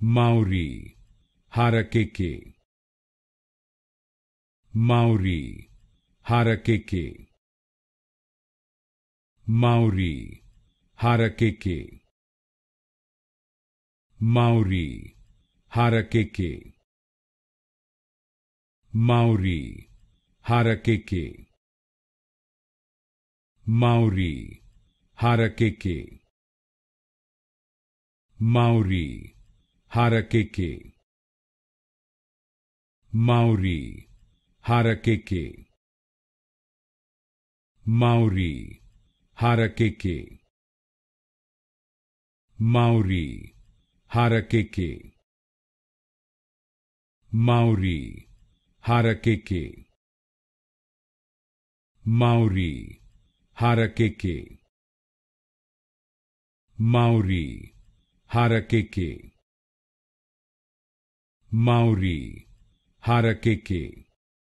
Maori, Harakeke. Maori, Harakeke. Maori, Harakeke. Maori, Harakeke. Maori, Harakeke. Maori, Harakeke. Maori, Harakeke. Maori. Harakeke. Maori. Harakeke. Maori. Harakeke. Maori. Harakeke. Maori. Harakeke. Maori. Harakeke. Maori, Harakeke.